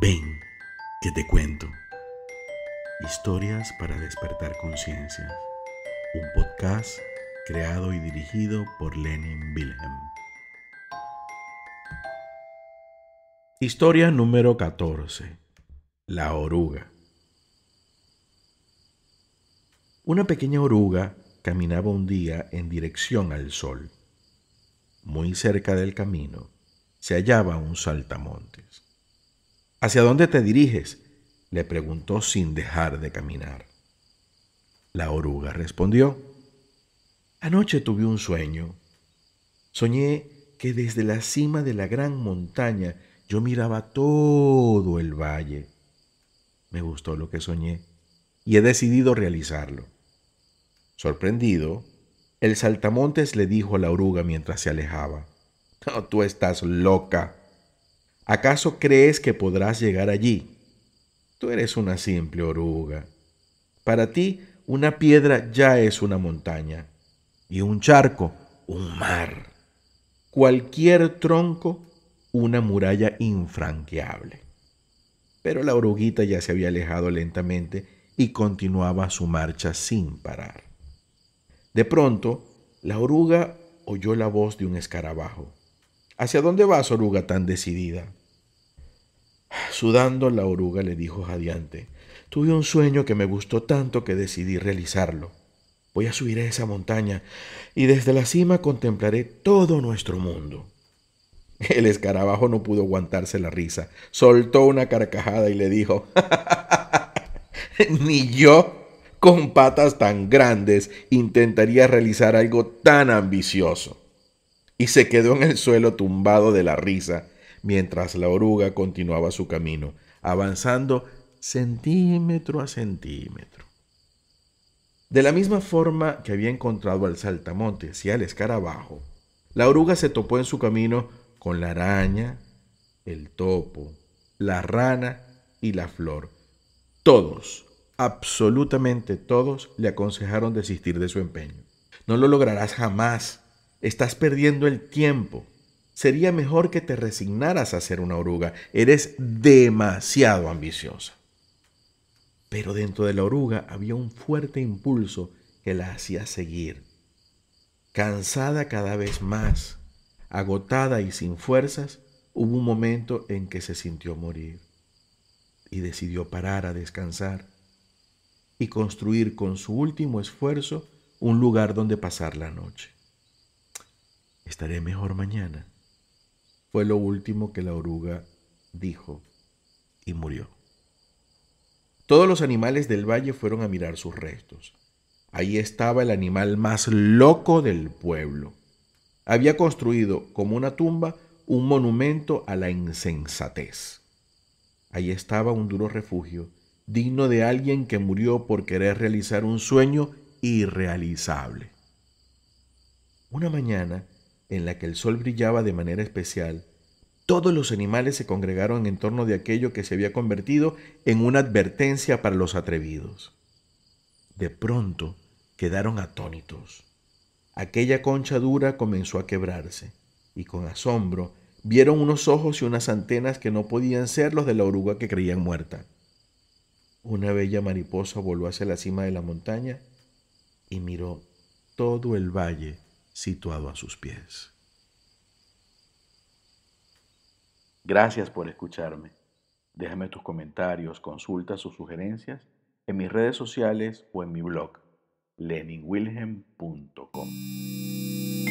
Ven, que te cuento. Historias para despertar conciencia Un podcast creado y dirigido por Lenin Wilhelm. Historia número 14. La oruga. Una pequeña oruga caminaba un día en dirección al sol. Muy cerca del camino se hallaba un saltamontes. ¿Hacia dónde te diriges? le preguntó sin dejar de caminar. La oruga respondió, Anoche tuve un sueño. Soñé que desde la cima de la gran montaña yo miraba todo el valle. Me gustó lo que soñé y he decidido realizarlo. Sorprendido, el saltamontes le dijo a la oruga mientras se alejaba, tú estás loca. ¿Acaso crees que podrás llegar allí? Tú eres una simple oruga. Para ti, una piedra ya es una montaña y un charco, un mar. Cualquier tronco, una muralla infranqueable. Pero la oruguita ya se había alejado lentamente y continuaba su marcha sin parar. De pronto, la oruga oyó la voz de un escarabajo. ¿Hacia dónde vas, oruga, tan decidida? Sudando, la oruga le dijo jadeante, tuve un sueño que me gustó tanto que decidí realizarlo. Voy a subir a esa montaña y desde la cima contemplaré todo nuestro mundo. El escarabajo no pudo aguantarse la risa, soltó una carcajada y le dijo, ni yo con patas tan grandes intentaría realizar algo tan ambicioso y se quedó en el suelo tumbado de la risa mientras la oruga continuaba su camino, avanzando centímetro a centímetro. De la misma forma que había encontrado al saltamontes y al escarabajo, la oruga se topó en su camino con la araña, el topo, la rana y la flor. Todos, absolutamente todos, le aconsejaron desistir de su empeño. No lo lograrás jamás, Estás perdiendo el tiempo. Sería mejor que te resignaras a ser una oruga. Eres demasiado ambiciosa. Pero dentro de la oruga había un fuerte impulso que la hacía seguir. Cansada cada vez más, agotada y sin fuerzas, hubo un momento en que se sintió morir y decidió parar a descansar y construir con su último esfuerzo un lugar donde pasar la noche estaré mejor mañana. Fue lo último que la oruga dijo y murió. Todos los animales del valle fueron a mirar sus restos. Ahí estaba el animal más loco del pueblo. Había construido como una tumba un monumento a la insensatez. Ahí estaba un duro refugio, digno de alguien que murió por querer realizar un sueño irrealizable. Una mañana, en la que el sol brillaba de manera especial, todos los animales se congregaron en torno de aquello que se había convertido en una advertencia para los atrevidos. De pronto quedaron atónitos. Aquella concha dura comenzó a quebrarse, y con asombro vieron unos ojos y unas antenas que no podían ser los de la oruga que creían muerta. Una bella mariposa voló hacia la cima de la montaña y miró todo el valle situado a sus pies. Gracias por escucharme. Déjame tus comentarios, consultas o sugerencias en mis redes sociales o en mi blog leninwilhelm.com.